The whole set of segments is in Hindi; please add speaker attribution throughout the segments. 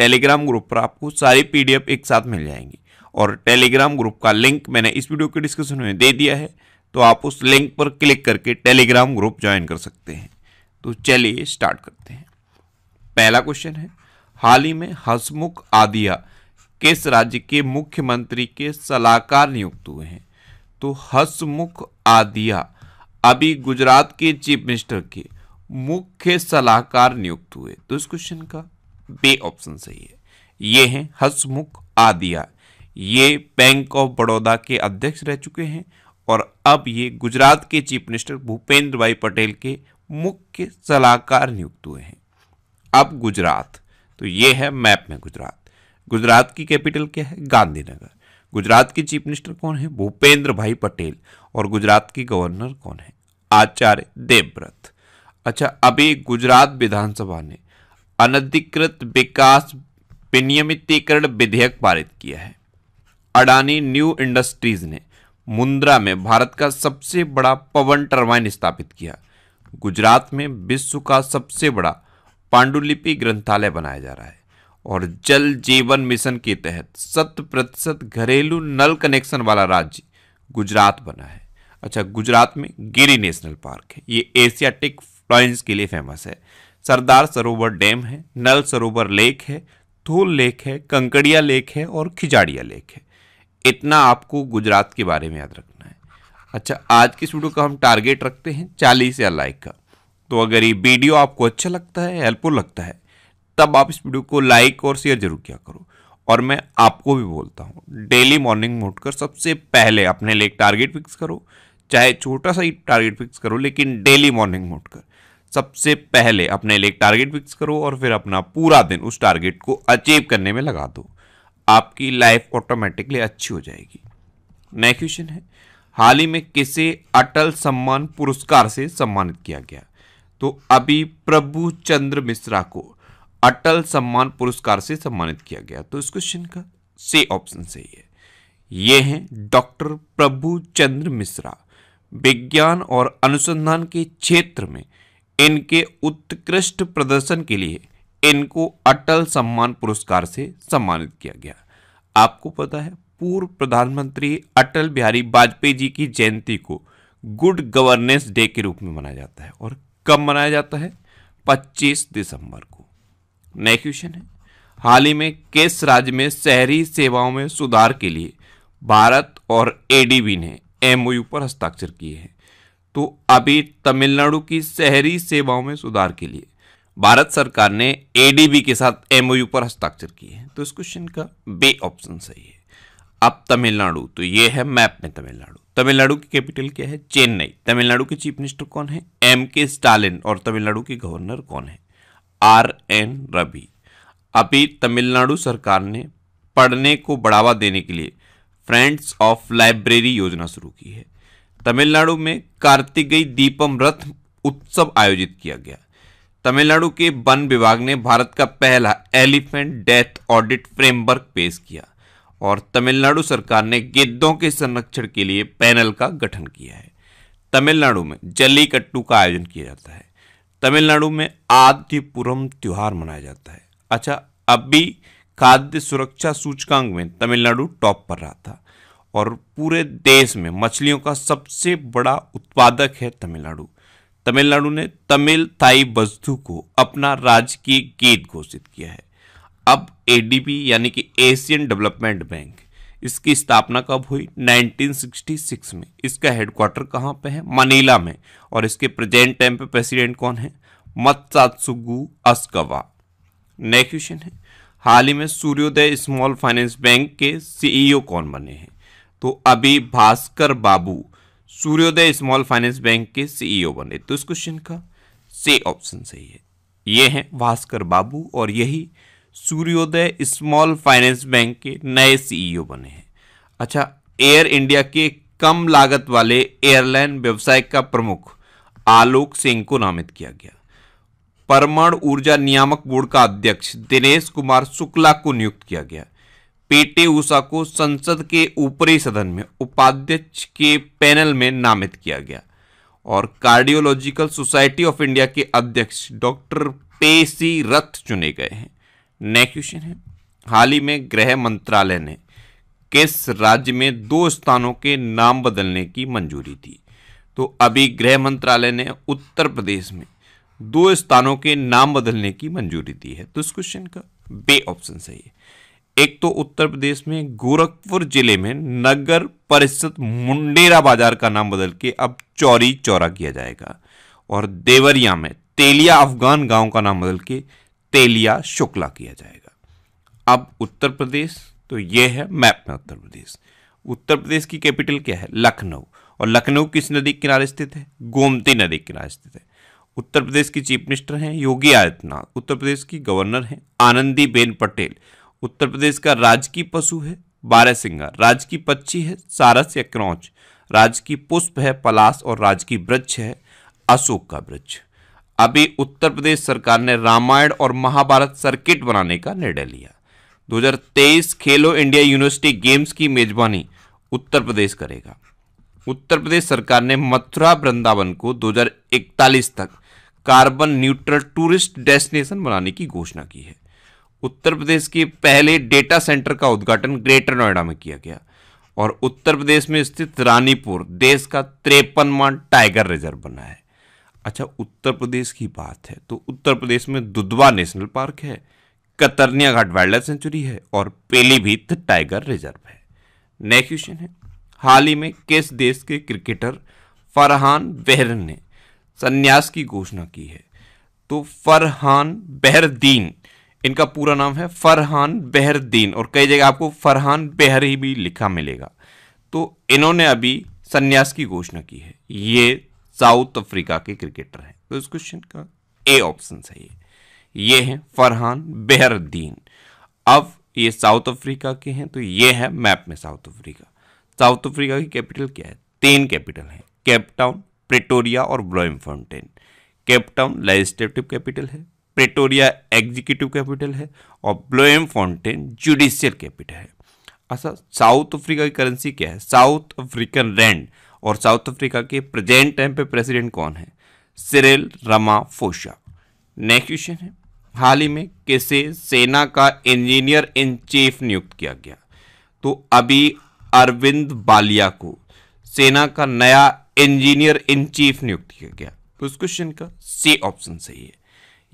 Speaker 1: टेलीग्राम ग्रुप पर आपको सारी पीडीएफ एक साथ मिल जाएंगी और टेलीग्राम ग्रुप का लिंक मैंने इस वीडियो के डिस्क्रिप्शन में दे दिया है तो आप उस लिंक पर क्लिक करके टेलीग्राम ग्रुप ज्वाइन कर सकते हैं तो चलिए स्टार्ट करते हैं पहला क्वेश्चन है हाल ही में हसमुख आदिया किस राज्य के मुख्यमंत्री के सलाहकार नियुक्त हुए हैं तो हसमुख आदिया अभी गुजरात के चीफ मिनिस्टर के मुख्य सलाहकार नियुक्त हुए तो इस क्वेश्चन का बे ऑप्शन सही है ये हैं हसमुख आदिया ये बैंक ऑफ बड़ौदा के अध्यक्ष रह चुके हैं और अब ये गुजरात के चीफ मिनिस्टर भूपेंद्र भाई पटेल के मुख्य सलाहकार नियुक्त हुए हैं अब गुजरात तो ये है मैप में गुजरात गुजरात की कैपिटल क्या है गांधीनगर गुजरात के चीफ मिनिस्टर कौन है भूपेंद्र भाई पटेल और गुजरात की गवर्नर कौन है आचार्य देवव्रत अच्छा अभी गुजरात विधानसभा ने अनधिकृत विकास विनियमितीकरण विधेयक पारित किया है अडानी न्यू इंडस्ट्रीज ने मुंद्रा में भारत का सबसे बड़ा पवन टरबाइन स्थापित किया गुजरात में विश्व का सबसे बड़ा पांडुलिपि ग्रंथालय बनाया जा रहा है और जल जीवन मिशन के तहत शत प्रतिशत घरेलू नल कनेक्शन वाला राज्य गुजरात बना है अच्छा गुजरात में गिरी नेशनल पार्क है ये एशियाटिक फ्लाइंस के लिए फेमस है सरदार सरोवर डैम है नल सरोवर लेक है धूल लेक है कंकड़िया लेक है और खिजाड़िया लेक है इतना आपको गुजरात के बारे में याद रखना है अच्छा आज की इस वीडियो का हम टारगेट रखते हैं चालीस या लाइक का तो अगर ये वीडियो आपको अच्छा लगता है हेल्पफुल लगता है तब आप इस वीडियो को लाइक और शेयर जरूर किया करो और मैं आपको भी बोलता हूँ डेली मॉर्निंग में उठकर सबसे पहले अपने लिए टारगेट फिक्स करो चाहे छोटा सा ही टारगेट फिक्स करो लेकिन डेली मॉर्निंग में उठकर सबसे पहले अपने लिए टारगेट फिक्स करो और फिर अपना पूरा दिन उस टारगेट को अचीव करने में लगा दो आपकी लाइफ ऑटोमेटिकली अच्छी हो जाएगी नेक्स्ट क्वेश्चन है हाल ही में किसे अटल सम्मान पुरस्कार से सम्मानित किया गया तो अभी प्रभु चंद्र मिश्रा को अटल सम्मान पुरस्कार से सम्मानित किया गया तो इस क्वेश्चन का से ऑप्शन सही है ये हैं डॉक्टर प्रभु चंद्र मिश्रा विज्ञान और अनुसंधान के क्षेत्र में इनके उत्कृष्ट प्रदर्शन के लिए इनको अटल सम्मान पुरस्कार से सम्मानित किया गया आपको पता है पूर्व प्रधानमंत्री अटल बिहारी वाजपेयी जी की जयंती को गुड गवर्नेंस डे के रूप में मनाया जाता है और कब मनाया जाता है 25 दिसंबर को नेक्स्ट क्वेश्चन है हाल ही में किस राज्य में शहरी सेवाओं में सुधार के लिए भारत और एडीबी ने एमओयू पर हस्ताक्षर किए हैं तो अभी तमिलनाडु की शहरी सेवाओं में सुधार के लिए भारत सरकार ने एडीबी के साथ एमओयू पर हस्ताक्षर किए हैं तो इस क्वेश्चन का बे ऑप्शन सही है अब तमिलनाडु तो ये है मैप में तमिलनाडु तमिलनाडु की कैपिटल क्या है चेन्नई तमिलनाडु के चीफ मिनिस्टर कौन है एम के स्टालिन और तमिलनाडु के गवर्नर कौन है आर एन रवि अभी तमिलनाडु सरकार ने पढ़ने को बढ़ावा देने के लिए फ्रेंड्स ऑफ लाइब्रेरी योजना शुरू की है तमिलनाडु में कार्तिकेय दीपम रथ उत्सव आयोजित किया गया तमिलनाडु के वन विभाग ने भारत का पहला एलिफेंट डेथ ऑडिट फ्रेमवर्क पेश किया और तमिलनाडु सरकार ने गिद्धों के संरक्षण के लिए पैनल का गठन किया है तमिलनाडु में जल्लीकट्टू का आयोजन किया जाता है तमिलनाडु में आद्यपुरम त्यौहार मनाया जाता है अच्छा अब भी खाद्य सुरक्षा सूचकांक में तमिलनाडु टॉप पर रहा था और पूरे देश में मछलियों का सबसे बड़ा उत्पादक है तमिलनाडु तमिलनाडु ने तमिल ताई बस्तु को अपना राजकीय गीत घोषित किया है अब एडीबी यानी कि एशियन डेवलपमेंट बैंक इसकी स्थापना कब हुई 1966 में इसका हेडक्वार्टर कहाँ पे है मनीला में और इसके प्रेजेंट टाइम पे प्रेसिडेंट कौन है मत्सात्सुगु अस्कवा नेक्स्ट क्वेश्चन है हाल ही में सूर्योदय स्मॉल फाइनेंस बैंक के सीईओ e कौन बने हैं तो अभी Bhaskar Babu Suryoday small finance bank के सीईओ e बने तो इस क्वेश्चन का से ऑप्शन सही है ये हैं भास्कर बाबू और यही सूर्योदय स्मॉल फाइनेंस बैंक के नए सीईओ e बने हैं अच्छा एयर इंडिया के कम लागत वाले एयरलाइन व्यवसाय का प्रमुख आलोक सिंह को नामित किया गया परमाणु ऊर्जा नियामक बोर्ड का अध्यक्ष दिनेश कुमार शुक्ला को नियुक्त किया गया पेटे ऊषा को संसद के ऊपरी सदन में उपाध्यक्ष के पैनल में नामित किया गया और कार्डियोलॉजिकल सोसाइटी ऑफ इंडिया के अध्यक्ष डॉक्टर पेसी रथ चुने गए हैं नेक्स्ट क्वेश्चन है हाल ही में गृह मंत्रालय ने किस राज्य में दो स्थानों के नाम बदलने की मंजूरी दी तो अभी गृह मंत्रालय ने उत्तर प्रदेश में दो स्थानों के नाम बदलने की मंजूरी दी है तो इस क्वेश्चन का बे ऑप्शन सही है एक तो उत्तर प्रदेश में गोरखपुर जिले में नगर परिषद मुंडेरा बाजार का नाम बदल के अब चौरी चौरा किया जाएगा और देवरिया में तेलिया अफगान गांव का नाम बदल के तेलिया शुक्ला किया जाएगा अब उत्तर प्रदेश तो यह है मैप में उत्तर प्रदेश उत्तर प्रदेश की कैपिटल क्या है लखनऊ और लखनऊ किस नदी के किनारे स्थित है गोमती नदी के किनारे स्थित है उत्तर प्रदेश की चीफ मिनिस्टर हैं योगी आदित्यनाथ उत्तर प्रदेश की गवर्नर हैं आनंदीबेन पटेल उत्तर प्रदेश का राजकीय पशु है बारहसिंगा राजकीय पक्षी है सारस या क्रौच राजकीय पुष्प है पलास और राजकीय वृक्ष है अशोक का वृक्ष अभी उत्तर प्रदेश सरकार ने रामायण और महाभारत सर्किट बनाने का निर्णय लिया 2023 खेलो इंडिया यूनिवर्सिटी गेम्स की मेजबानी उत्तर प्रदेश करेगा उत्तर प्रदेश सरकार ने मथुरा वृंदावन को 2041 तक कार्बन न्यूट्रल टूरिस्ट डेस्टिनेशन बनाने की घोषणा की है उत्तर प्रदेश के पहले डेटा सेंटर का उद्घाटन ग्रेटर नोएडा में किया गया और उत्तर प्रदेश में स्थित रानीपुर देश का त्रेपनवा टाइगर रिजर्व बना है अच्छा उत्तर प्रदेश की बात है तो उत्तर प्रदेश में दुधवा नेशनल पार्क है Katarnia Ghat wildlife sanctuary है और पेलीभीत टाइगर रिजर्व है नेक्स्ट क्वेश्चन है हाल ही में किस देश के क्रिकेटर फरहान बहरन ने संन्यास की घोषणा की है तो फरहान बेहरदीन इनका पूरा नाम है फरहान बहरद्दीन और कई जगह आपको फरहान बहर ही भी लिखा मिलेगा तो इन्होंने अभी संन्यास की घोषणा की है ये साउथ अफ्रीका के क्रिकेटर हैं तो इस क्वेश्चन का ए ऑप्शन सही है ये हैं फरहान बहरद्दीन अब ये साउथ अफ्रीका के हैं तो ये है मैप में साउथ अफ्रीका साउथ अफ्रीका की कैपिटल क्या है तीन कैपिटल हैं केपटाउन प्रिटोरिया और Bloemfontein Cape Town legislative capital है प्रेटोरिया एग्जीक्यूटिव कैपिटल है और ब्लोएम फाउंटेन जुडिशियल कैपिटल है अच्छा साउथ अफ्रीका की करेंसी क्या है साउथ अफ्रीकन रैंड और साउथ अफ्रीका के प्रेजेंट टाइम पे प्रेसिडेंट कौन है Cyril Ramaphosa next question है हाल ही में किसे सेना का इंजीनियर इन चीफ नियुक्त किया गया तो अभी अरविंद बालिया को सेना का नया इंजीनियर इन चीफ नियुक्त किया गया तो इस क्वेश्चन का सी ऑप्शन सही है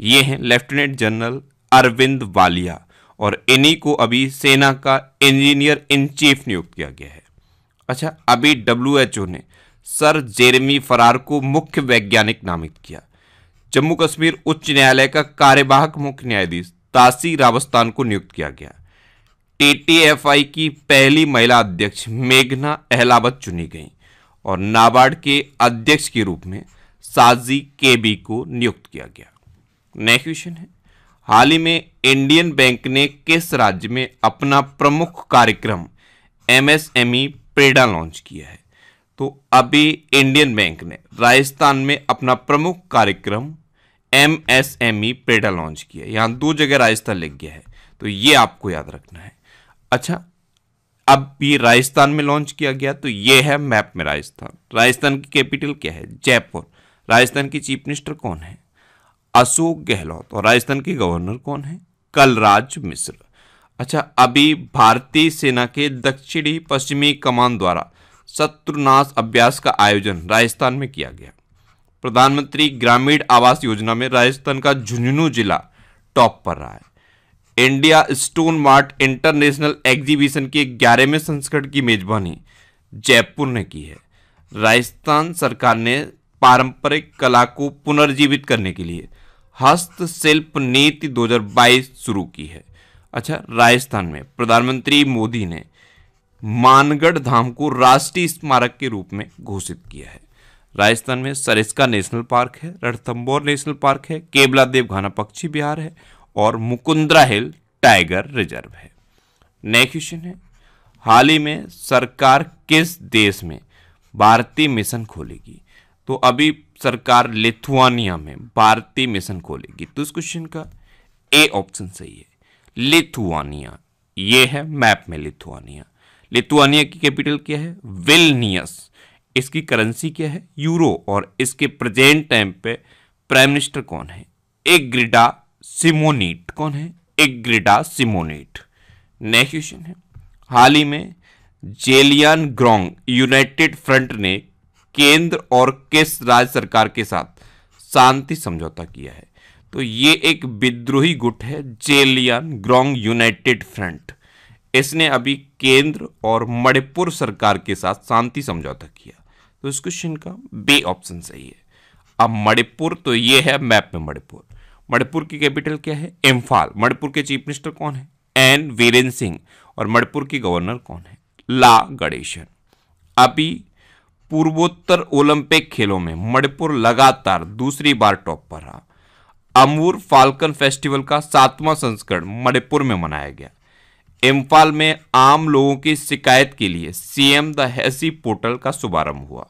Speaker 1: ये हैं लेफ्टिनेंट जनरल अरविंद वालिया और इन्हीं को अभी सेना का इंजीनियर इन चीफ नियुक्त किया गया है अच्छा अभी डब्ल्यू ने सर जेरेमी फरार को मुख्य वैज्ञानिक नामित किया जम्मू कश्मीर उच्च न्यायालय का कार्यवाहक मुख्य न्यायाधीश तासी रावस्तान को नियुक्त किया गया टीटीएफआई की पहली महिला अध्यक्ष मेघना अहलावत चुनी गई और नाबार्ड के अध्यक्ष के रूप में साजी केबी को नियुक्त किया गया नेक्स्ट क्वेश्चन है हाल ही में इंडियन बैंक ने किस राज्य में अपना प्रमुख कार्यक्रम एमएसएमई प्रेडा लॉन्च किया है तो अभी इंडियन बैंक ने राजस्थान में अपना प्रमुख कार्यक्रम एमएसएमई प्रेडा लॉन्च किया है यहाँ दो जगह राजस्थान लिख गया है तो ये आपको याद रखना है अच्छा अब ये राजस्थान में लॉन्च किया गया तो ये है मैप में राजस्थान राजस्थान की कैपिटल क्या है जयपुर राजस्थान की चीफ मिनिस्टर कौन है अशोक गहलोत और राजस्थान के गवर्नर कौन है कलराज मिश्र अच्छा अभी भारतीय सेना के दक्षिणी पश्चिमी कमान द्वारा शत्रुनाश अभ्यास का आयोजन राजस्थान में किया गया प्रधानमंत्री ग्रामीण आवास योजना में राजस्थान का झुंझुनू जिला टॉप पर रहा है India stone mart international exhibition के ग्यारहवें संस्करण की मेजबानी जयपुर ने की है राजस्थान सरकार ने पारंपरिक कला को पुनर्जीवित करने के लिए हस्तशिल्प नीति 2022 शुरू की है अच्छा राजस्थान में प्रधानमंत्री मोदी ने मानगढ़ धाम को राष्ट्रीय स्मारक के रूप में घोषित किया है राजस्थान में सरिस्का नेशनल पार्क है रणथम्बोर नेशनल पार्क है केबला देव घाना पक्षी बिहार है और मुकुंद्रा हिल टाइगर रिजर्व है नेक्स्ट क्वेश्चन है हाल ही में सरकार किस देश में भारतीय मिशन खोलेगी तो अभी सरकार लिथुआनिया में भारतीय मिशन खोलेगी तो इस क्वेश्चन का ए ऑप्शन सही है लिथुआनिया ये है मैप में लिथुआनिया लिथुआनिया की कैपिटल क्या है विलनियस इसकी करेंसी क्या है यूरो और इसके प्रेजेंट टाइम पे प्राइम मिनिस्टर कौन है एग्रिडा सिमोनीट कौन है एग्रिडा सिमोनीट नेक्स्ट क्वेश्चन है हाल ही में जेलियान ग्रोंग यूनाइटेड फ्रंट ने केंद्र और किस राज्य सरकार के साथ शांति समझौता किया है तो ये एक विद्रोही गुट है जेलियन ग्रोंग यूनाइटेड फ्रंट इसने अभी केंद्र और मणिपुर सरकार के साथ शांति समझौता किया तो इस क्वेश्चन का बे ऑप्शन सही है अब मणिपुर तो ये है मैप में मणिपुर मणिपुर की कैपिटल क्या है इम्फाल मणिपुर के चीफ मिनिस्टर कौन है एन वीरेन सिंह और मणिपुर की गवर्नर कौन है ला गणेशन अभी पूर्वोत्तर ओलंपिक खेलों में मणिपुर लगातार दूसरी बार टॉप पर रहा अमूर फाल्कन फेस्टिवल का सातवां संस्करण मणिपुर में मनाया गया इम्फाल में आम लोगों की शिकायत के लिए सीएम द हैसी पोर्टल का शुभारंभ हुआ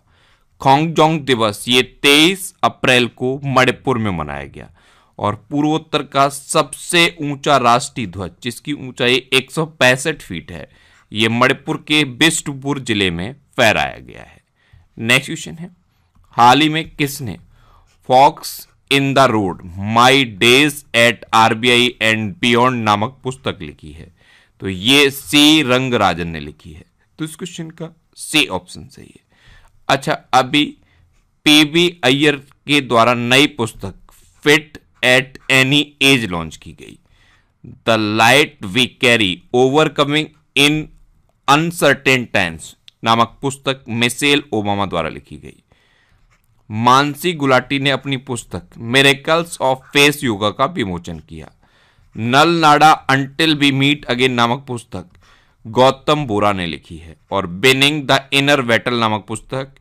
Speaker 1: खोंगजोंग दिवस ये 23 अप्रैल को मणिपुर में मनाया गया और पूर्वोत्तर का सबसे ऊंचा राष्ट्रीय ध्वज जिसकी ऊंचाई एक फीट है ये मणिपुर के बिष्टपुर जिले में फहराया गया है नेक्स्ट क्वेश्चन है हाल ही में किसने fox in the road my days at RBI and beyond नामक पुस्तक लिखी है तो ये सी रंगराजन ने लिखी है तो इस क्वेश्चन का सी ऑप्शन सही है अच्छा अभी पी बी अय्यर के द्वारा नई पुस्तक fit at any age launch की गई the light we carry overcoming in uncertain times नामक पुस्तक मिसेल ओबामा द्वारा लिखी गई मानसी गुलाटी ने अपनी पुस्तक मेरेकल्स ऑफ फेस योगा का विमोचन किया नल नाडा अंटिल बी मीट अगेन नामक पुस्तक गौतम बोरा ने लिखी है और बेनिंग द इनर वेटल नामक पुस्तक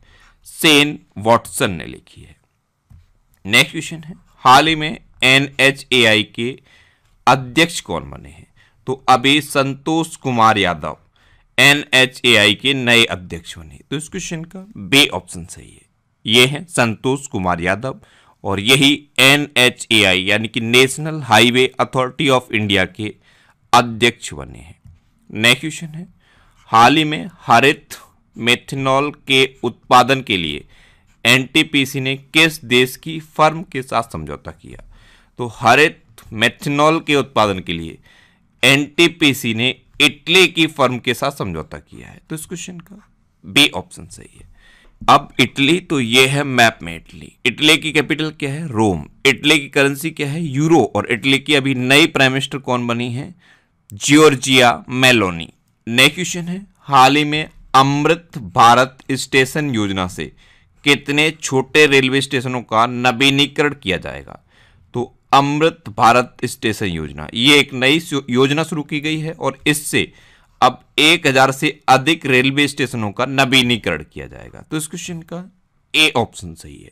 Speaker 1: सेन वॉटसन ने लिखी है नेक्स्ट क्वेश्चन है हाल ही में एन के अध्यक्ष कौन बने हैं तो अभी संतोष कुमार यादव एनएचएआई के नए अध्यक्ष बने तो इस क्वेश्चन का बे ऑप्शन सही है ये है संतोष कुमार यादव और यही एन एच ए आई यानी कि national highway authority of India के अध्यक्ष बने हैं नेक्स्ट क्वेश्चन है हाल ही में हरित मेथेनॉल के उत्पादन के लिए एनटीपीसी ने किस देश की फर्म के साथ समझौता किया तो हरित मेथेनॉल के उत्पादन के लिए एनटीपीसी ने इटली की फर्म के साथ समझौता किया है तो इस क्वेश्चन का बी ऑप्शन सही है अब इटली तो ये है मैप में इटली इटली की कैपिटल क्या है रोम इटली की करेंसी क्या है यूरो और इटली की अभी नई प्राइम मिनिस्टर कौन बनी है जियोर्जिया मेलोनी नेक्स्ट क्वेश्चन है हाल ही में अमृत भारत स्टेशन योजना से कितने छोटे रेलवे स्टेशनों का नवीनीकरण किया जाएगा अमृत भारत स्टेशन योजना ये एक नई योजना शुरू की गई है और इससे अब एक हजार से अधिक रेलवे स्टेशनों का नवीनीकरण किया जाएगा तो इस क्वेश्चन का ए ऑप्शन सही है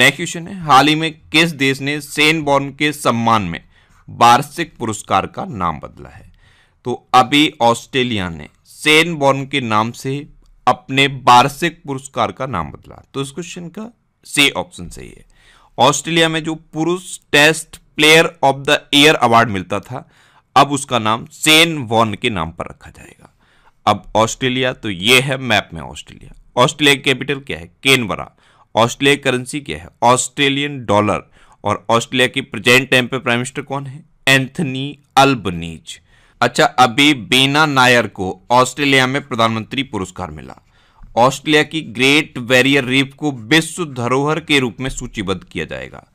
Speaker 1: नेक्स्ट क्वेश्चन है हाल ही में किस देश ने सेन बॉर्न के सम्मान में वार्षिक पुरस्कार का नाम बदला है तो अभी ऑस्ट्रेलिया ने सेन बॉर्न के नाम से अपने वार्षिक पुरस्कार का नाम बदला तो इस क्वेश्चन का सी ऑप्शन सही है ऑस्ट्रेलिया में जो पुरुष test player of the year award मिलता था अब उसका नाम सेन वॉन के नाम पर रखा जाएगा अब ऑस्ट्रेलिया तो ये है मैप में ऑस्ट्रेलिया ऑस्ट्रेलिया कैपिटल क्या है केनवरा ऑस्ट्रेलिया करेंसी क्या है ऑस्ट्रेलियन डॉलर और ऑस्ट्रेलिया की प्रेजेंट टाइम पे प्राइम मिनिस्टर कौन है एंथनी अल्बनीज अच्छा अभी बीना नायर को ऑस्ट्रेलिया में प्रधानमंत्री पुरस्कार मिला ऑस्ट्रेलिया की ग्रेट वैरियर रीफ को विश्व धरोहर के रूप में सूचीबद्ध किया जाएगा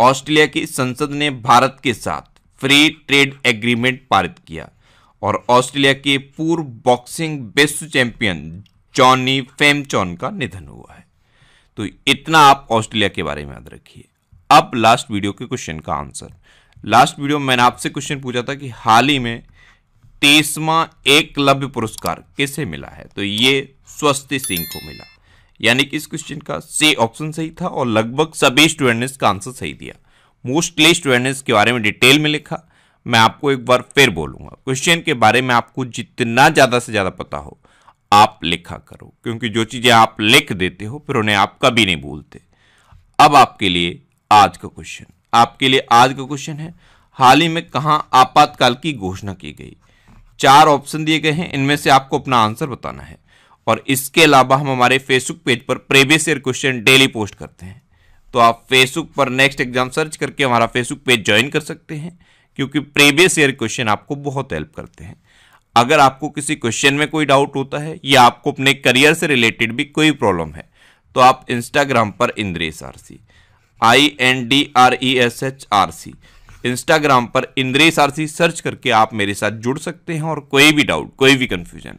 Speaker 1: ऑस्ट्रेलिया की संसद ने भारत के साथ फ्री ट्रेड एग्रीमेंट पारित किया और ऑस्ट्रेलिया के पूर्व बॉक्सिंग विश्व चैंपियन जॉनी फेमचॉन का निधन हुआ है तो इतना आप ऑस्ट्रेलिया के बारे में याद रखिए अब लास्ट वीडियो के क्वेश्चन का आंसर लास्ट वीडियो में मैंने आपसे क्वेश्चन पूछा था कि हाल ही में तेसवा एकलव्य पुरस्कार किसे मिला है तो ये स्वस्ति सिंह को मिला यानी कि इस क्वेश्चन का से ऑप्शन सही था और लगभग सभी स्टूडेंट ने इसका आंसर सही दिया मोस्टली स्टूडेंट्स के बारे में डिटेल में लिखा मैं आपको एक बार फिर बोलूंगा क्वेश्चन के बारे में आपको जितना ज़्यादा से ज़्यादा पता हो आप लिखा करो क्योंकि जो चीज़ें आप लिख देते हो फिर उन्हें आप कभी नहीं भूलते अब आपके लिए आज का क्वेश्चन आपके लिए आज का क्वेश्चन है हाल ही में कहा आपातकाल की घोषणा की गई चार ऑप्शन दिए गए हैं इनमें से आपको अपना आंसर बताना है और इसके अलावा हम हमारे फेसबुक पेज पर previous year question daily post करते हैं तो आप फेसबुक पर नेक्स्ट एग्जाम सर्च करके हमारा फेसबुक पेज ज्वाइन कर सकते हैं क्योंकि प्रीवियस ईयर क्वेश्चन आपको बहुत हेल्प करते हैं अगर आपको किसी क्वेश्चन में कोई डाउट होता है या आपको अपने करियर से रिलेटेड भी कोई प्रॉब्लम है तो आप इंस्टाग्राम पर Indresh R C I N D R E S H R C Instagram पर इंद्रेश आर सी सर्च करके आप मेरे साथ जुड़ सकते हैं और कोई भी डाउट कोई भी कन्फ्यूजन